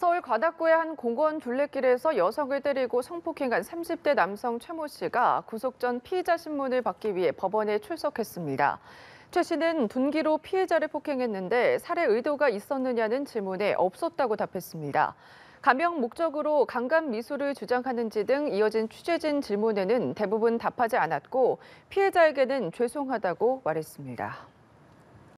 서울 과닥구의 한 공원 둘레길에서 여성을 때리고 성폭행한 30대 남성 최모 씨가 구속 전 피의자 신문을 받기 위해 법원에 출석했습니다. 최 씨는 분기로 피해자를 폭행했는데 살해 의도가 있었느냐는 질문에 없었다고 답했습니다. 감형 목적으로 강간 미수를 주장하는지 등 이어진 취재진 질문에는 대부분 답하지 않았고 피해자에게는 죄송하다고 말했습니다.